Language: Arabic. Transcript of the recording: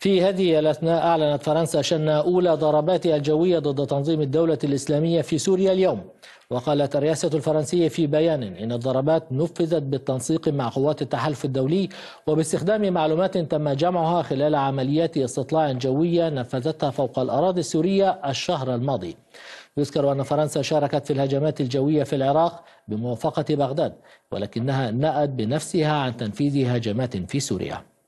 في هذه الأثناء أعلنت فرنسا شن أولى ضرباتها الجوية ضد تنظيم الدولة الإسلامية في سوريا اليوم وقالت الرئاسة الفرنسية في بيان إن الضربات نفذت بالتنسيق مع قوات التحالف الدولي وباستخدام معلومات تم جمعها خلال عمليات استطلاع جوية نفذتها فوق الأراضي السورية الشهر الماضي يذكر أن فرنسا شاركت في الهجمات الجوية في العراق بموافقة بغداد ولكنها نأت بنفسها عن تنفيذ هجمات في سوريا